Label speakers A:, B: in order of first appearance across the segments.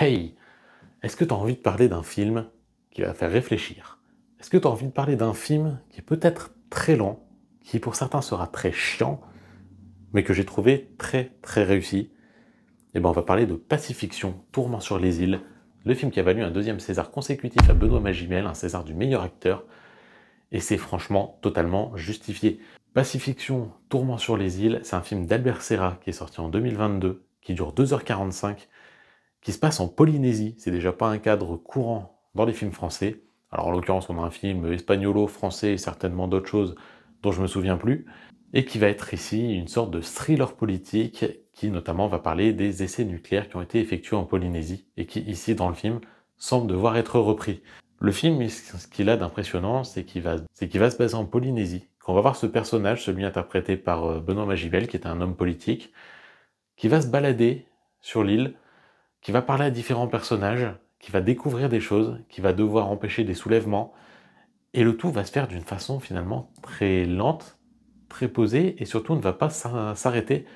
A: Hey, est-ce que tu as envie de parler d'un film qui va faire réfléchir Est-ce que tu as envie de parler d'un film qui est peut-être très lent, qui pour certains sera très chiant, mais que j'ai trouvé très très réussi Eh bien, on va parler de Pacifiction, Tourment sur les îles, le film qui a valu un deuxième César consécutif à Benoît Magimel, un César du meilleur acteur, et c'est franchement totalement justifié. Pacifiction, Tourment sur les îles, c'est un film d'Albert Serra qui est sorti en 2022, qui dure 2h45 qui se passe en Polynésie. C'est déjà pas un cadre courant dans les films français. Alors en l'occurrence, on a un film espagnolo, français et certainement d'autres choses dont je me souviens plus, et qui va être ici une sorte de thriller politique qui notamment va parler des essais nucléaires qui ont été effectués en Polynésie et qui ici dans le film semble devoir être repris. Le film, ce qu'il a d'impressionnant, c'est qu'il va, va se baser en Polynésie. Qu'on on va voir ce personnage, celui interprété par euh, Benoît Magibel, qui est un homme politique, qui va se balader sur l'île qui va parler à différents personnages, qui va découvrir des choses, qui va devoir empêcher des soulèvements, et le tout va se faire d'une façon finalement très lente, très posée, et surtout ne va pas s'arrêter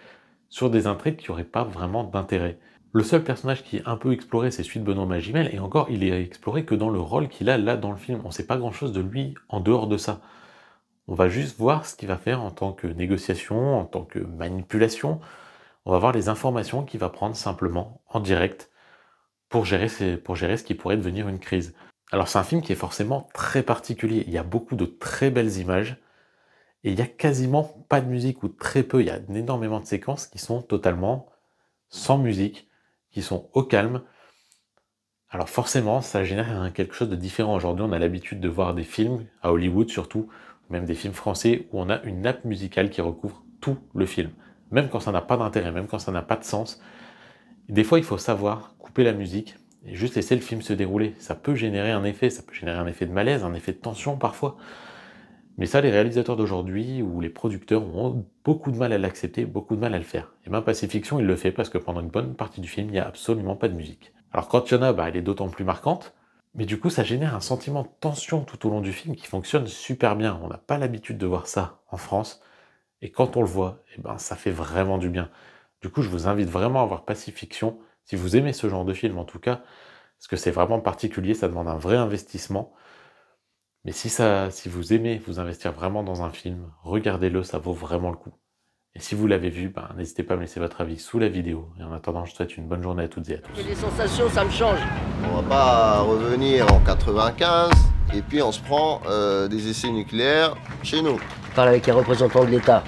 A: sur des intrigues qui n'auraient pas vraiment d'intérêt. Le seul personnage qui est un peu exploré, c'est celui de Benoît Magimel, et encore, il est exploré que dans le rôle qu'il a là dans le film. On ne sait pas grand-chose de lui en dehors de ça. On va juste voir ce qu'il va faire en tant que négociation, en tant que manipulation, on va voir les informations qu'il va prendre simplement en direct pour gérer, pour gérer ce qui pourrait devenir une crise. Alors c'est un film qui est forcément très particulier, il y a beaucoup de très belles images, et il n'y a quasiment pas de musique, ou très peu, il y a énormément de séquences qui sont totalement sans musique, qui sont au calme. Alors forcément, ça génère quelque chose de différent. Aujourd'hui, on a l'habitude de voir des films, à Hollywood surtout, même des films français, où on a une nappe musicale qui recouvre tout le film même quand ça n'a pas d'intérêt, même quand ça n'a pas de sens. Des fois, il faut savoir couper la musique et juste laisser le film se dérouler. Ça peut générer un effet, ça peut générer un effet de malaise, un effet de tension parfois. Mais ça, les réalisateurs d'aujourd'hui ou les producteurs ont beaucoup de mal à l'accepter, beaucoup de mal à le faire. Et même Pacifiction, il le fait parce que pendant une bonne partie du film, il n'y a absolument pas de musique. Alors quand il y en a, bah, elle est d'autant plus marquante. Mais du coup, ça génère un sentiment de tension tout au long du film qui fonctionne super bien. On n'a pas l'habitude de voir ça en France. Et quand on le voit, eh ben, ça fait vraiment du bien. Du coup, je vous invite vraiment à voir Pacifiction, si vous aimez ce genre de film en tout cas, parce que c'est vraiment particulier, ça demande un vrai investissement. Mais si, ça, si vous aimez vous investir vraiment dans un film, regardez-le, ça vaut vraiment le coup. Et si vous l'avez vu, ben, n'hésitez pas à me laisser votre avis sous la vidéo. Et en attendant, je souhaite une bonne journée à toutes et à tous. Les sensations, ça me change. On va pas revenir en 95 et puis on se prend euh, des essais nucléaires chez nous parle avec un représentant de l'État.